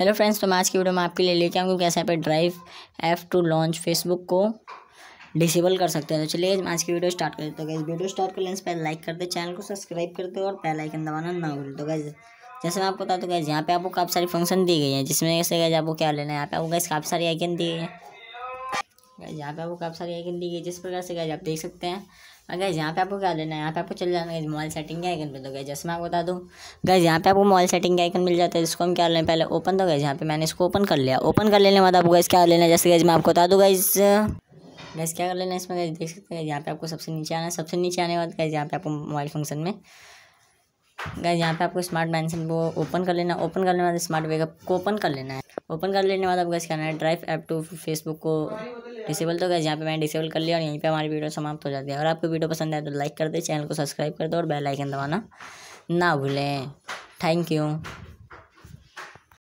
hello friends तो मैं आज की वीडियो में आपके लिए लेके आऊँगी कैसे आप पे drive app to launch Facebook को डिसेबल कर सकते हैं तो चलिए आज की वीडियो स्टार्ट कर देते हो वीडियो स्टार्ट कर लें से पहले लाइक कर दे चैनल को सब्सक्राइब कर दो और पहले आइकन दबाना ना भूल दो गैस जैसे मैं आपको बता दो गैस यहाँ पे आपको काफ़ी सारी फंक्शन दी गई है जिसमें से गैस आपको क्या लेना है यहाँ पे आपको गैस काफ़ी सारी आइकन दी गई है यहाँ पे आपको काफ़ी सारी आइकन दी गई है जिस प्रकार से गैस आप देख सकते हैं गैस यहाँ पे आपको क्या देना है यहाँ पे आपको चले जाना है मोबाइल सेटिंग के आइकन पे तो गए जैसे मैं आपको बता दूँ गैस यहाँ पे आपको मोबाइल सेटिंग के आइकन मिल जाता है इसको हम क्या लें पहले ओपन तो गए यहाँ पे मैंने इसको ओपन कर लिया ओपन कर लेने बाद आपको गैस क्या लेना है जैसे गैस मैं आपको बता दूँ गैस गैस क्या कर लेना है इसमें गैस देख सकते हैं यहाँ पे आपको सबसे नीचे आना है सबसे नीचे आने के बाद गैस यहाँ पे आपको मोबाइल फंक्शन में गए यहाँ पे आपको स्मार्ट मैंसन वो ओपन कर लेना ओपन करने वाले बाद स्मार्ट अप को ओपन कर लेना है ओपन कर लेने के बाद आपको कहना करना है ड्राइव ऐप टू फेसबुक को डिसेबल तो गए यहाँ पे मैंने डिसेबल कर लिया और यहीं पे हमारी वीडियो समाप्त हो जाती है अगर आपको वीडियो पसंद आए तो लाइक कर दे चैनल को सब्सक्राइब कर दो और बेल आइकन दबाना ना भूलें थैंक यू